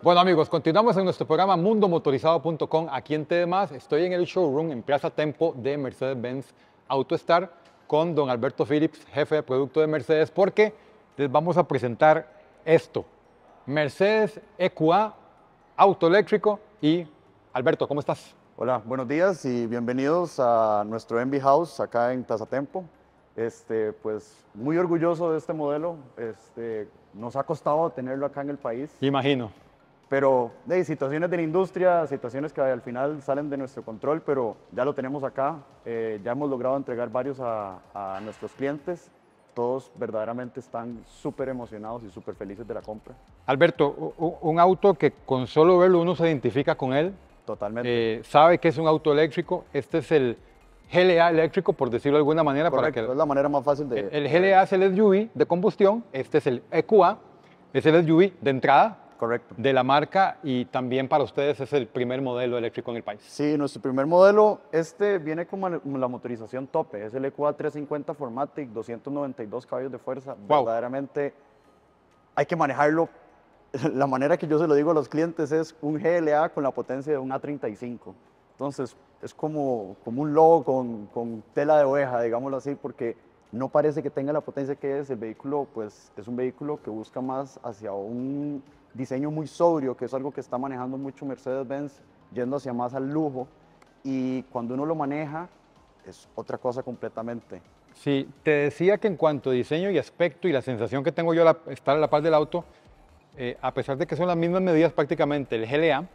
Bueno amigos, continuamos en nuestro programa mundomotorizado.com aquí en TDMás. Estoy en el showroom en Plaza Tempo de Mercedes-Benz AutoStar con don Alberto Phillips, jefe de producto de Mercedes, porque les vamos a presentar esto. Mercedes EQA, auto eléctrico y Alberto, ¿cómo estás? Hola, buenos días y bienvenidos a nuestro Envy House acá en Plaza Tempo. Este, pues muy orgulloso de este modelo. Este, nos ha costado tenerlo acá en el país. Imagino. Pero hay situaciones de la industria, situaciones que al final salen de nuestro control, pero ya lo tenemos acá, eh, ya hemos logrado entregar varios a, nuestros clientes. Todos verdaderamente están súper emocionados y súper felices de la compra. Alberto, un auto que con solo verlo uno se identifica con él. Totalmente. Eh, sabe que es un auto eléctrico. Este es el GLA eléctrico, por decirlo de alguna manera. para que, es la manera más fácil de... El, el GLA es el SUV de combustión, este es el EQA, es el SUV de entrada, Correcto. de la marca y también para ustedes es el primer modelo eléctrico en el país. Sí, nuestro primer modelo, este viene como la motorización tope, es el EQA 350 Formatic, 292 caballos de fuerza, verdaderamente hay que manejarlo. La manera que yo se lo digo a los clientes es un GLA con la potencia de un A35. Entonces, es como, como un logo con, con tela de oveja, digámoslo así, porque no parece que tenga la potencia que es. El vehículo, pues, es un vehículo que busca más hacia un diseño muy sobrio, que es algo que está manejando mucho Mercedes-Benz, yendo hacia más al lujo. Y cuando uno lo maneja, es otra cosa completamente. Sí, te decía que en cuanto a diseño y aspecto y la sensación que tengo yo al estar a la par del auto, eh, a pesar de que son las mismas medidas prácticamente, el GLA,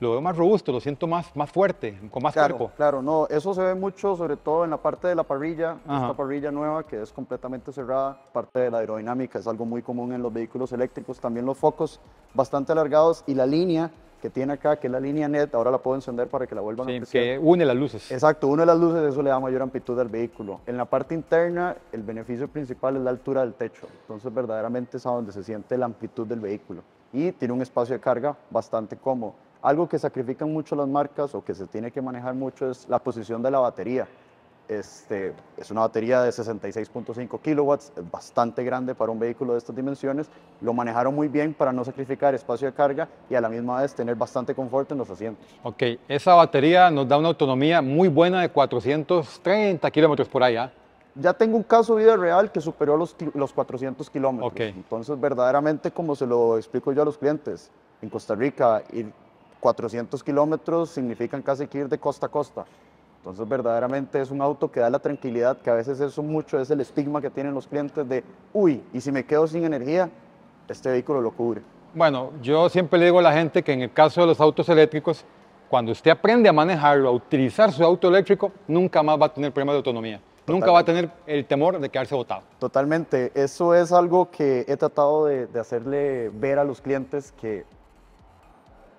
lo veo más robusto, lo siento más, más fuerte, con más cuerpo. Claro, no, eso se ve mucho, sobre todo en la parte de la parrilla, esta parrilla nueva que es completamente cerrada, parte de la aerodinámica, es algo muy común en los vehículos eléctricos, también los focos bastante alargados y la línea que tiene acá, que es la línea net, ahora la puedo encender para que la vuelvan a ver. Sí, que une las luces. Exacto, une las luces, eso le da mayor amplitud al vehículo. En la parte interna, el beneficio principal es la altura del techo, entonces verdaderamente es a donde se siente la amplitud del vehículo y tiene un espacio de carga bastante cómodo. Algo que sacrifican mucho las marcas o que se tiene que manejar mucho es la posición de la batería. Este, es una batería de 66.5 kilowatts, bastante grande para un vehículo de estas dimensiones. Lo manejaron muy bien para no sacrificar espacio de carga y a la misma vez tener bastante confort en los asientos. Ok, esa batería nos da una autonomía muy buena de 430 kilómetros por allá. ¿ah? Ya tengo un caso vida real que superó los, los 400 kilómetros. Okay. Entonces, verdaderamente, como se lo explico yo a los clientes, en Costa Rica ir 400 kilómetros significan casi que ir de costa a costa. Entonces verdaderamente es un auto que da la tranquilidad, que a veces eso mucho es el estigma que tienen los clientes de, uy, y si me quedo sin energía, este vehículo lo cubre. Bueno, yo siempre le digo a la gente que en el caso de los autos eléctricos, cuando usted aprende a manejarlo, a utilizar su auto eléctrico, nunca más va a tener problemas de autonomía. Nunca va a tener el temor de quedarse botado. Totalmente. Eso es algo que he tratado de, de hacerle ver a los clientes que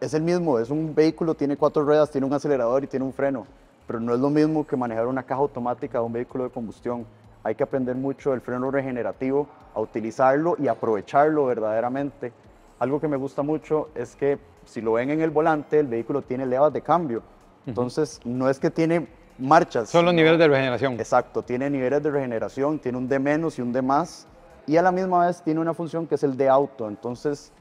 es el mismo, es un vehículo, tiene cuatro ruedas, tiene un acelerador y tiene un freno, pero no es lo mismo que manejar una caja automática de un vehículo de combustión. Hay que aprender mucho del freno regenerativo, a utilizarlo y aprovecharlo verdaderamente. Algo que me gusta mucho es que si lo ven en el volante, el vehículo tiene levas de cambio. Entonces, no es que tiene marchas. Son los niveles de regeneración. Exacto, tiene niveles de regeneración, tiene un de menos y un de más. Y a la misma vez tiene una función que es el de auto. Entonces,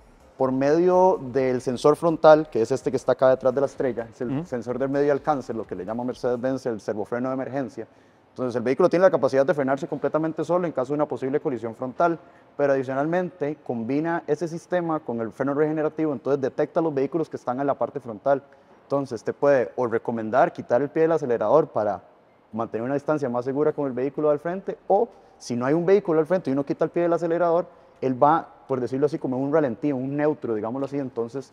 por medio del sensor frontal, que es este que está acá detrás de la estrella, es el sensor de medio alcance, lo que le llama Mercedes-Benz el servofreno de emergencia. Entonces el vehículo tiene la capacidad de frenarse completamente solo en caso de una posible colisión frontal, pero adicionalmente combina ese sistema con el freno regenerativo, entonces detecta los vehículos que están en la parte frontal. Entonces te puede o recomendar quitar el pie del acelerador para mantener una distancia más segura con el vehículo al frente, o si no hay un vehículo al frente y uno quita el pie del acelerador, él va por decirlo así, como un ralentí, un neutro, digámoslo así, entonces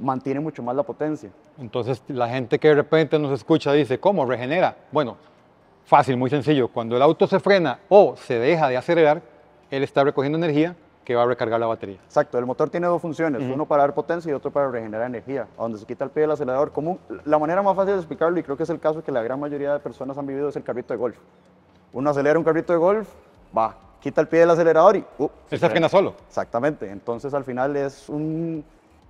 mantiene mucho más la potencia. Entonces la gente que de repente nos escucha dice, ¿cómo regenera? Bueno, fácil, muy sencillo. Cuando el auto se frena o se deja de acelerar, él está recogiendo energía que va a recargar la batería. Exacto, el motor tiene dos funciones, uno para dar potencia y otro para regenerar energía. donde se quita el pie del acelerador común, la manera más fácil de explicarlo, y creo que es el caso que la gran mayoría de personas han vivido, es el carrito de golf. Uno acelera un carrito de golf, va, quita el pie del acelerador y... Uh, se frena solo. Exactamente. Entonces al final es un...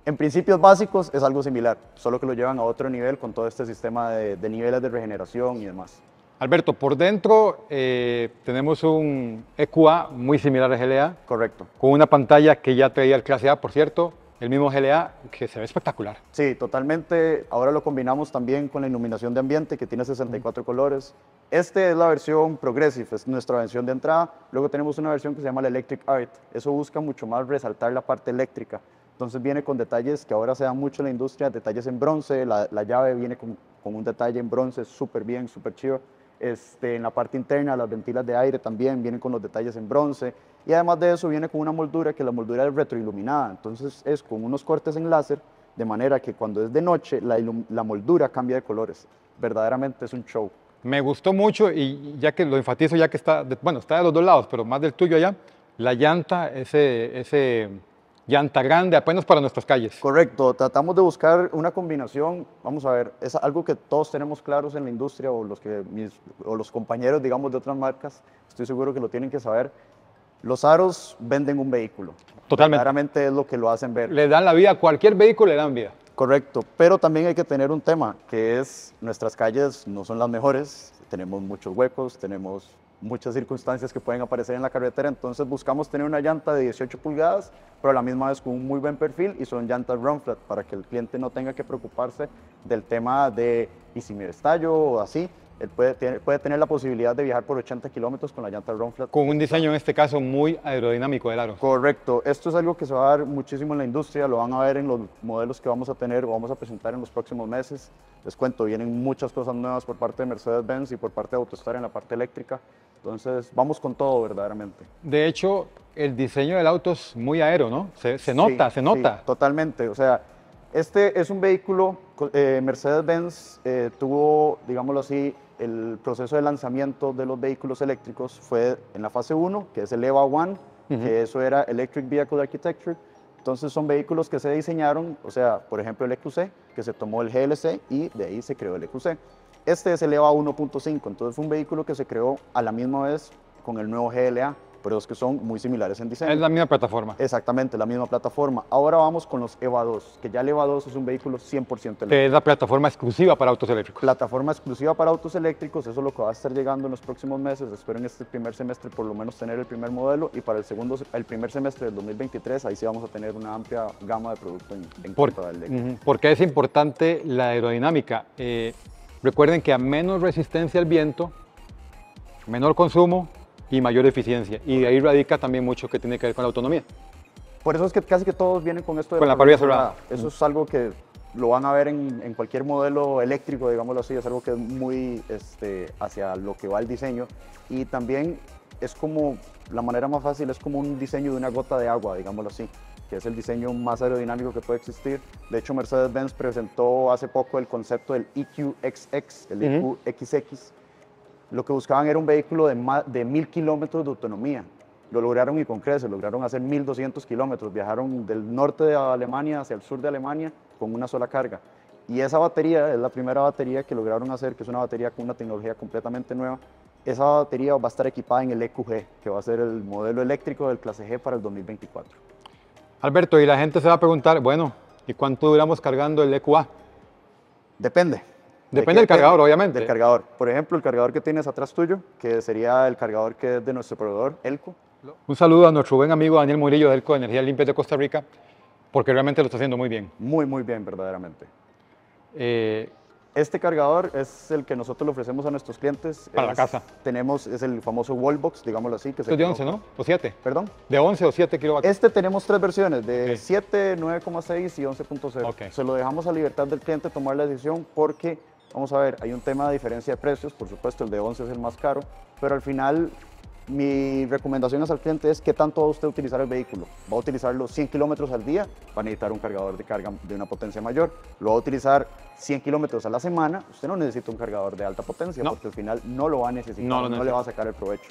En principios básicos es algo similar, solo que lo llevan a otro nivel con todo este sistema de, niveles de regeneración y demás. Alberto, por dentro eh, tenemos un EQA muy similar a GLA. Correcto. Con una pantalla que ya traía el clase A, por cierto el mismo GLA que se ve espectacular. Sí, totalmente. Ahora lo combinamos también con la iluminación de ambiente que tiene 64 colores. Esta es la versión Progressive, es nuestra versión de entrada. Luego tenemos una versión que se llama la Electric Art. Eso busca mucho más resaltar la parte eléctrica. Entonces viene con detalles que ahora se dan mucho en la industria, detalles en bronce, la, llave viene con, con, un detalle en bronce súper bien, súper chido. Este, en la parte interna, las ventilas de aire también vienen con los detalles en bronce. Y además de eso viene con una moldura que la moldura es retroiluminada. Entonces es con unos cortes en láser, de manera que cuando es de noche la, moldura cambia de colores. Verdaderamente es un show. Me gustó mucho y ya que lo enfatizo, ya que está, de, bueno, está de los dos lados, pero más del tuyo allá, la llanta, ese, ese llanta grande, apenas para nuestras calles. Correcto, tratamos de buscar una combinación, vamos a ver, es algo que todos tenemos claros en la industria o los, que los compañeros, digamos, de otras marcas, estoy seguro que lo tienen que saber. Los aros venden un vehículo. Totalmente. Claramente es lo que lo hacen ver. Le dan la vida a cualquier vehículo, le dan vida. Correcto, pero también hay que tener un tema, que es nuestras calles no son las mejores, tenemos muchos huecos, tenemos muchas circunstancias que pueden aparecer en la carretera, entonces buscamos tener una llanta de 18 pulgadas, pero a la misma vez con un muy buen perfil y son llantas Runflat, para que el cliente no tenga que preocuparse del tema de y si me estallo o así, puede, tener, puede tener la posibilidad de viajar por 80 kilómetros con la llanta Ronflat. Con un diseño en este caso muy aerodinámico del aro. Correcto. Esto es algo que se va a dar muchísimo en la industria, lo van a ver en los modelos que vamos a tener o vamos a presentar en los próximos meses. Les cuento, vienen muchas cosas nuevas por parte de Mercedes-Benz y por parte de Autostar en la parte eléctrica. Entonces, vamos con todo verdaderamente. De hecho, el diseño del auto es muy aero, ¿no? Se, se nota, se nota. totalmente. O sea, este es un vehículo, eh, Mercedes-Benz eh, tuvo, digámoslo así, el proceso de lanzamiento de los vehículos eléctricos fue en la fase 1, que es el EVA 1, que eso era Electric Vehicle Architecture. Entonces son vehículos que se diseñaron, o sea, por ejemplo el EQC, que se tomó el GLC y de ahí se creó el EQC. Este es el EVA 1.5, entonces fue un vehículo que se creó a la misma vez con el nuevo GLA pero los que son muy similares en diseño. Es la misma plataforma. Exactamente, la misma plataforma. Ahora vamos con los EVA 2, que ya el EVA 2 es un vehículo 100% eléctrico. Que es la plataforma exclusiva para autos eléctricos. Plataforma exclusiva para autos eléctricos, eso es lo que va a estar llegando en los próximos meses. Espero en este primer semestre por lo menos tener el primer modelo y para el segundo, el primer semestre del 2023, ahí sí vamos a tener una amplia gama de productos en, en del Porque es importante la aerodinámica. Eh, recuerden que a menos resistencia al viento, menor consumo, y mayor eficiencia. Y de ahí radica también mucho que tiene que ver con la autonomía. Por eso es que casi que todos vienen con esto de con la parrilla cerrada. Eso es algo que lo van a ver en, en, cualquier modelo eléctrico, digámoslo así, es algo que es muy este, hacia lo que va el diseño. Y también es como, la manera más fácil es como un diseño de una gota de agua, digámoslo así, que es el diseño más aerodinámico que puede existir. De hecho, Mercedes-Benz presentó hace poco el concepto del EQXX, el EQXX, lo que buscaban era un vehículo de, más, de mil kilómetros de autonomía. Lo lograron y con creces, lograron hacer 1.200 kilómetros, viajaron del norte de Alemania hacia el sur de Alemania con una sola carga. Y esa batería es la primera batería que lograron hacer, que es una batería con una tecnología completamente nueva. Esa batería va a estar equipada en el EQG, que va a ser el modelo eléctrico del clase G para el 2024. Alberto, y la gente se va a preguntar, bueno, ¿y cuánto duramos cargando el EQA? Depende. Depende del cargador, obviamente. Del cargador. Por ejemplo, el cargador que tienes atrás tuyo, que sería el cargador que es de nuestro proveedor, Elco. Un saludo a nuestro buen amigo Daniel Murillo de Elco de Energía Limpia de Costa Rica, porque realmente lo está haciendo muy bien. Muy, muy bien, verdaderamente. Eh, este cargador es el que nosotros le ofrecemos a nuestros clientes. Para la casa. Tenemos, es el famoso Wallbox, digámoslo así. Que es de 11, ¿no? ¿O 7? ¿Perdón? De 11 o 7 kilovatios. Este tenemos tres versiones, de 7, 9,6 y 11.0. Se lo dejamos a libertad del cliente tomar la decisión porque Vamos a ver, hay un tema de diferencia de precios, por supuesto el de 11 es el más caro, pero al final mi recomendación al cliente es qué tanto va usted a utilizar el vehículo. Va a utilizarlo 100 kilómetros al día, va a necesitar un cargador de carga de una potencia mayor. Lo va a utilizar 100 kilómetros a la semana, usted no necesita un cargador de alta potencia porque al final no lo va a necesitar, no, no le va a sacar el provecho.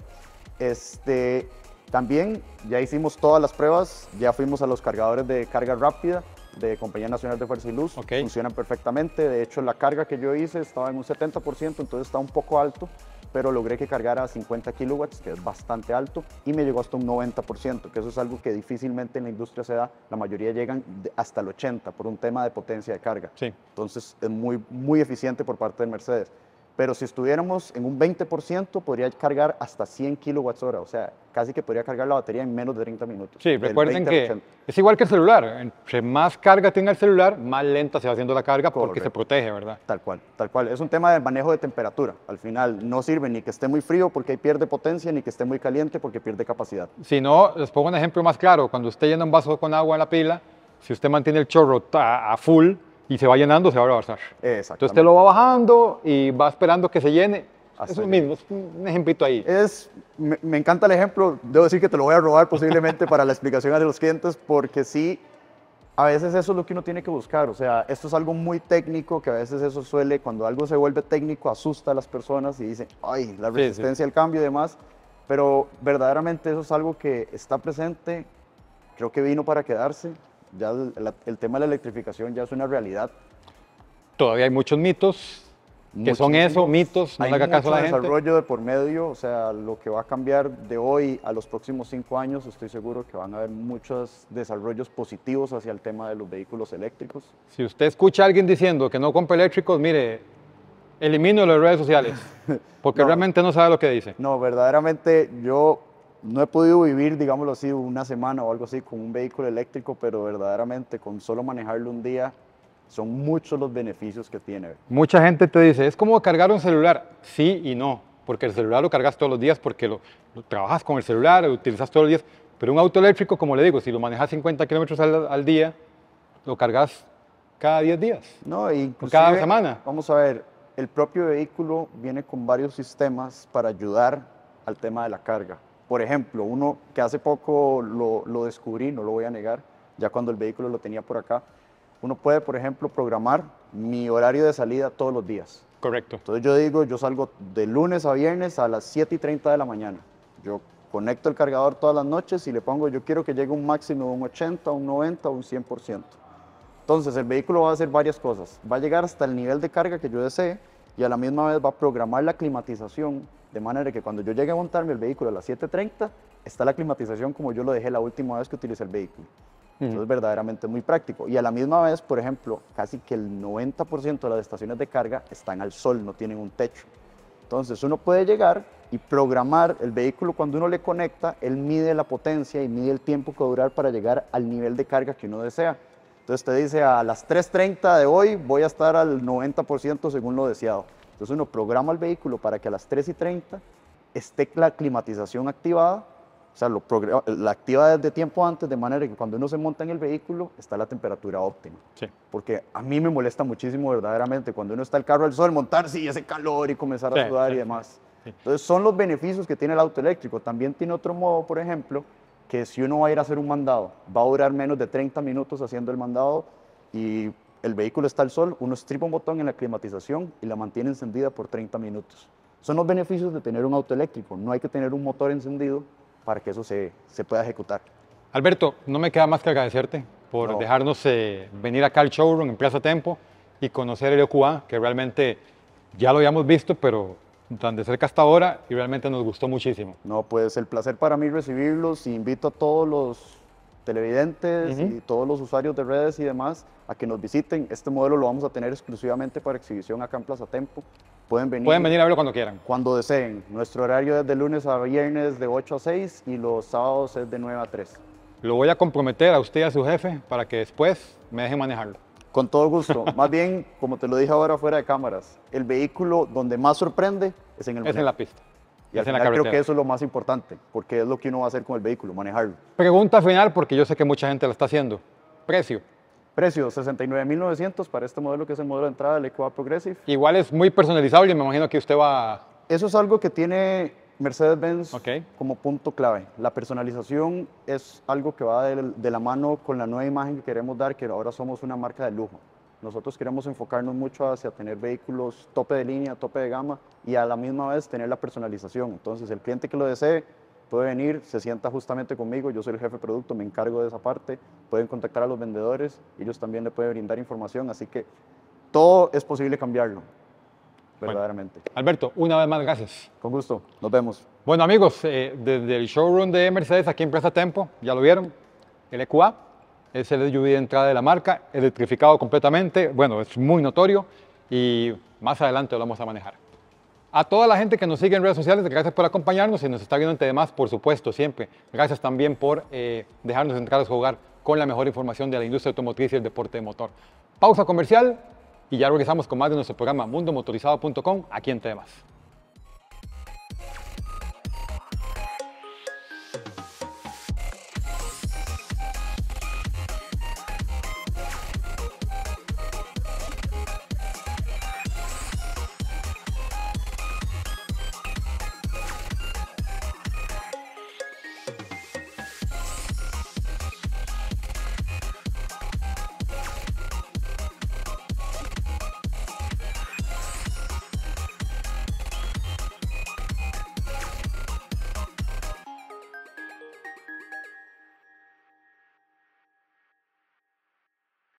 Este, también ya hicimos todas las pruebas, ya fuimos a los cargadores de carga rápida, de Compañía Nacional de Fuerza y Luz. Funcionan perfectamente. De hecho, la carga que yo hice estaba en un 70%, entonces está un poco alto, pero logré que cargara 50 kilowatts, que es bastante alto, y me llegó hasta un 90%, que eso es algo que difícilmente en la industria se da. La mayoría llegan hasta el 80% por un tema de potencia de carga. Sí. Entonces es muy, muy eficiente por parte de Mercedes. Pero si estuviéramos en un 20%, podría cargar hasta 100 kWh, o sea, casi que podría cargar la batería en menos de 30 minutos. Sí, recuerden que es igual que el celular, entre más carga tenga el celular, más lenta se va haciendo la carga porque se protege, ¿verdad? Tal cual, tal cual. Es un tema de manejo de temperatura, al final no sirve ni que esté muy frío porque pierde potencia, ni que esté muy caliente porque pierde capacidad. Si no, les pongo un ejemplo más claro, cuando usted llena un vaso con agua en la pila, si usted mantiene el chorro a full, y se va llenando, se va a rebasar. Entonces te lo va bajando y va esperando que se llene. Eso mismo, es un ejemplito ahí. Es, me, encanta el ejemplo, debo decir que te lo voy a robar posiblemente para la explicación a los clientes, porque sí, a veces eso es lo que uno tiene que buscar. O sea, esto es algo muy técnico, que a veces eso suele, cuando algo se vuelve técnico, asusta a las personas y dicen, ay, la resistencia al cambio y demás. Pero verdaderamente eso es algo que está presente, creo que vino para quedarse ya el, tema de la electrificación ya es una realidad. Todavía hay muchos mitos, que son eso, mitos, no hay haga caso desarrollo de por medio, o sea, lo que va a cambiar de hoy a los próximos cinco años, estoy seguro que van a haber muchos desarrollos positivos hacia el tema de los vehículos eléctricos. Si usted escucha a alguien diciendo que no compra eléctricos, mire, elimino las redes sociales, porque realmente no sabe lo que dice. No, verdaderamente yo no he podido vivir, digámoslo así, una semana o algo así con un vehículo eléctrico, pero verdaderamente con solo manejarlo un día son muchos los beneficios que tiene. Mucha gente te dice, es como cargar un celular. Sí y no, porque el celular lo cargas todos los días, porque lo, trabajas con el celular, lo utilizas todos los días. Pero un auto eléctrico, como le digo, si lo manejas 50 kilómetros al, día, lo cargas cada 10 días. No, y cada semana. Vamos a ver, el propio vehículo viene con varios sistemas para ayudar al tema de la carga. Por ejemplo, uno que hace poco lo, descubrí, no lo voy a negar, ya cuando el vehículo lo tenía por acá, uno puede, por ejemplo, programar mi horario de salida todos los días. Correcto. Entonces yo digo, yo salgo de lunes a viernes a las 7 y 30 de la mañana. Yo conecto el cargador todas las noches y le pongo, yo quiero que llegue un máximo de un 80, un 90, un 100%. Entonces el vehículo va a hacer varias cosas. Va a llegar hasta el nivel de carga que yo desee, y a la misma vez va a programar la climatización de manera que cuando yo llegue a montarme el vehículo a las 7.30, está la climatización como yo lo dejé la última vez que utilicé el vehículo. Eso verdaderamente muy práctico. Y a la misma vez, por ejemplo, casi que el 90% de las estaciones de carga están al sol, no tienen un techo. Entonces, uno puede llegar y programar el vehículo cuando uno le conecta, él mide la potencia y mide el tiempo que va a durar para llegar al nivel de carga que uno desea. Entonces te dice a las 3.30 de hoy voy a estar al 90% según lo deseado. Entonces uno programa el vehículo para que a las 3.30 esté la climatización activada, o sea, lo la activa desde tiempo antes, de manera que cuando uno se monta en el vehículo está la temperatura óptima. Sí. Porque a mí me molesta muchísimo verdaderamente cuando uno está el carro al sol, montarse y ese calor y comenzar a sudar y demás. Entonces son los beneficios que tiene el auto eléctrico. También tiene otro modo, por ejemplo, que si uno va a ir a hacer un mandado, va a durar menos de 30 minutos haciendo el mandado y el vehículo está al sol, uno estripa un botón en la climatización y la mantiene encendida por 30 minutos. Son los beneficios de tener un auto eléctrico, no hay que tener un motor encendido para que eso se, pueda ejecutar. Alberto, no me queda más que agradecerte por dejarnos eh, venir acá al showroom en Plaza Tempo y conocer el EQA, que realmente ya lo habíamos visto, pero tan de cerca hasta ahora y realmente nos gustó muchísimo. No, pues el placer para mí recibirlos y invito a todos los televidentes y todos los usuarios de redes y demás a que nos visiten. Este modelo lo vamos a tener exclusivamente para exhibición acá en Plaza Tempo. Pueden venir, Pueden venir a verlo cuando quieran. Cuando deseen. Nuestro horario es de lunes a viernes de 8 a 6 y los sábados es de 9 a 3. Lo voy a comprometer a usted y a su jefe para que después me dejen manejarlo. Con todo gusto. Más bien, como te lo dije ahora fuera de cámaras, el vehículo donde más sorprende es en el Es en la pista. Y creo que eso es lo más importante, porque es lo que uno va a hacer con el vehículo, manejarlo. Pregunta final, porque yo sé que mucha gente la está haciendo. Precio. Precio, 69.900 para este modelo que es el modelo de entrada del EcoA Progressive. Igual es muy personalizable, y me imagino que usted va... Eso es algo que tiene Mercedes-Benz como punto clave. La personalización es algo que va de, de, la mano con la nueva imagen que queremos dar, que ahora somos una marca de lujo. Nosotros queremos enfocarnos mucho hacia tener vehículos tope de línea, tope de gama y a la misma vez tener la personalización. Entonces el cliente que lo desee puede venir, se sienta justamente conmigo, yo soy el jefe de producto, me encargo de esa parte, pueden contactar a los vendedores, ellos también le pueden brindar información, así que todo es posible cambiarlo verdaderamente. Alberto, una vez más, gracias. Con gusto, nos vemos. Bueno, amigos, eh, desde el showroom de Mercedes aquí en Plaza Tempo, ya lo vieron, el EQA es el SUV de entrada de la marca, electrificado completamente, bueno, es muy notorio y más adelante lo vamos a manejar. A toda la gente que nos sigue en redes sociales, gracias por acompañarnos y nos está viendo ante demás, por supuesto, siempre. Gracias también por eh, dejarnos entrar a jugar con la mejor información de la industria automotriz y el deporte de motor. Pausa comercial, y ya regresamos con más de nuestro programa mundomotorizado.com aquí en Temas.